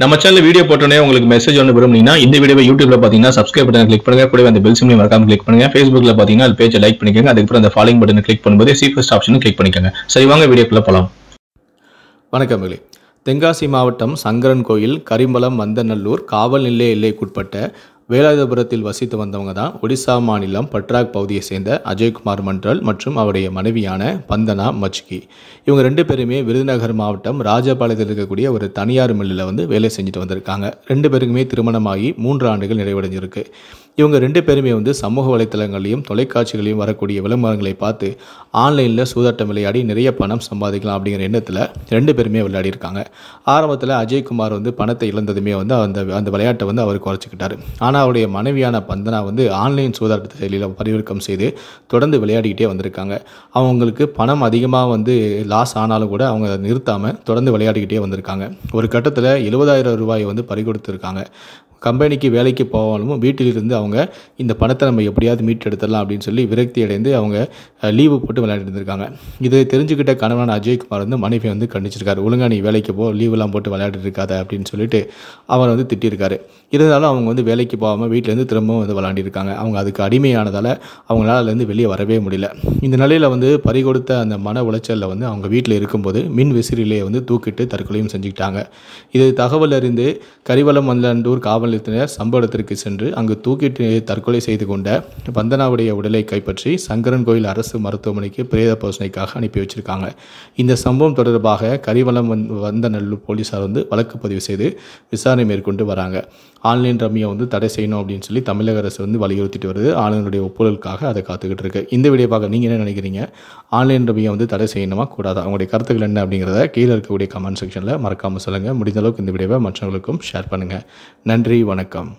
நம்ம channel video போட்டோன்னே உங்களுக்கு மெசேஜ் ஒன்று விரும்புனீங்கன்னா இந்த வீடியோ யூடியூப்ல பார்த்தீங்கன்னா சப்ஸ்கிரைப் பட்டன் கிளிக் பண்ணுங்க கூட அந்த பெல் சிம்லையும் மறக்காம கிளிக் பண்ணுங்க ஃபேஸ்புக்ல பார்த்தீங்கன்னா அது பேஜை லைக் பண்ணிக்கோங்க அதுக்கப்புறம் அந்த ஃபாலோயிங் பட்டன் கிளிக் பண்ணும்போது ஃபஸ்ட் ஆப்ஷன் கிளிக் பண்ணிக்கோங்க சரி வாங்க வீடியோக்குள்ள போகலாம் வணக்கம் தென்காசி மாவட்டம் சங்கரன் கோயில் கரிம்பலம் மந்தநல்லூர் காவல் நிலைய எல்லைக்குட்பட்ட வேலாயுதபுரத்தில் வசித்து வந்தவங்க தான் ஒடிசா மாநிலம் பட்ராக் பகுதியை சேர்ந்த அஜய்குமார் மன்றல் மற்றும் அவருடைய மனைவியான பந்தனா மச்கி இவங்க ரெண்டு பேருமே விருதுநகர் மாவட்டம் ராஜபாளையத்தில் இருக்கக்கூடிய ஒரு தனியார் மில்லில் வந்து வேலை செஞ்சுட்டு வந்திருக்காங்க ரெண்டு பேருக்குமே திருமணமாகி மூன்று ஆண்டுகள் நிறைவடைஞ்சிருக்கு இவங்க ரெண்டு பேருமே வந்து சமூக வலைத்தளங்களையும் தொலைக்காட்சிகளையும் வரக்கூடிய விளம்பரங்களை பார்த்து ஆன்லைனில் சூதாட்டம் விளையாடி நிறைய பணம் சம்பாதிக்கலாம் அப்படிங்கிற எண்ணத்தில் ரெண்டு பேருமே விளையாடி இருக்காங்க ஆரம்பத்தில் அஜய்குமார் வந்து பணத்தை இழந்ததுமே வந்து அந்த அந்த விளையாட்டை வந்து அவர் குறைச்சிக்கிட்டார் ஆனால் அவருடைய மனைவியான பந்தனா வந்து ஆன்லைன் சூதாட்ட செயலியில் பதிவிறக்கம் செய்து தொடர்ந்து விளையாடிக்கிட்டே வந்திருக்காங்க அவங்களுக்கு பணம் அதிகமாக வந்து லாஸ் ஆனாலும் கூட அவங்க நிறுத்தாமல் தொடர்ந்து விளையாடிக்கிட்டே வந்திருக்காங்க ஒரு கட்டத்தில் எழுபதாயிரம் ரூபாயை வந்து கொடுத்துருக்காங்க கம்பெனிக்கு வேலைக்கு போவாலும் வீட்டிலிருந்து அவங்க இந்த பணத்தை நம்ம எப்படியாவது மீட்டெடுத்துடலாம் அப்படின்னு சொல்லி விரக்தி அடைந்து அவங்க லீவு போட்டு விளையாடிட்டு இருந்திருக்காங்க இதை தெரிஞ்சுக்கிட்ட கணவன் அஜய்குமார் வந்து மனைவி வந்து கண்டிச்சிருக்காரு ஒழுங்கா நீ வேலைக்கு போ லீவெல்லாம் போட்டு விளையாடிருக்காத அப்படின்னு சொல்லிட்டு அவர் வந்து திட்டிருக்காரு இருந்தாலும் அவங்க வந்து வேலைக்கு போகாமல் வீட்டிலேருந்து திரும்பவும் வந்து விளையாண்டிருக்காங்க அவங்க அதுக்கு அடிமையானதால் அவங்களால அதுலேருந்து வெளியே வரவே முடியல இந்த நிலையில் வந்து பறிகொடுத்த அந்த மன உளைச்சலில் வந்து அவங்க வீட்டில் இருக்கும்போது மின் விசிறிலேயே வந்து தூக்கிட்டு தற்கொலையும் செஞ்சுக்கிட்டாங்க இது தகவல் அறிந்து கரிவலம் மல்லண்டூர் காவல் காவல்நிலையத்தினர் சம்பவ இடத்திற்கு சென்று அங்கு தூக்கிட்டு தற்கொலை செய்து கொண்ட வந்தனாவுடைய உடலை கைப்பற்றி சங்கரன் கோயில் அரசு மருத்துவமனைக்கு பிரேத பரிசோதனைக்காக அனுப்பி வச்சிருக்காங்க இந்த சம்பவம் தொடர்பாக கரிவலம் வந்த நல்லூர் போலீஸார் வந்து வழக்கு பதிவு செய்து விசாரணை மேற்கொண்டு வராங்க ஆன்லைன் ரம்மியை வந்து தடை செய்யணும் அப்படின்னு சொல்லி தமிழக அரசு வந்து வலியுறுத்திட்டு வருது ஆளுநருடைய ஒப்புதலுக்காக அதை காத்துக்கிட்டு இருக்கு இந்த வீடியோ பார்க்க நீங்கள் என்ன நினைக்கிறீங்க ஆன்லைன் ரம்மியை வந்து தடை செய்யணுமா கூடாது அவங்களுடைய கருத்துக்கள் என்ன அப்படிங்கிறத கீழே இருக்கக்கூடிய கமெண்ட் செக்ஷனில் மறக்காமல் சொல்லுங்கள் முடிந்த அளவுக்கு இந்த வீடியோவை மற்றவங்களுக்கும் ஷேர் பண்ணுங்கள் நன்றி நன்றி வணக்கம்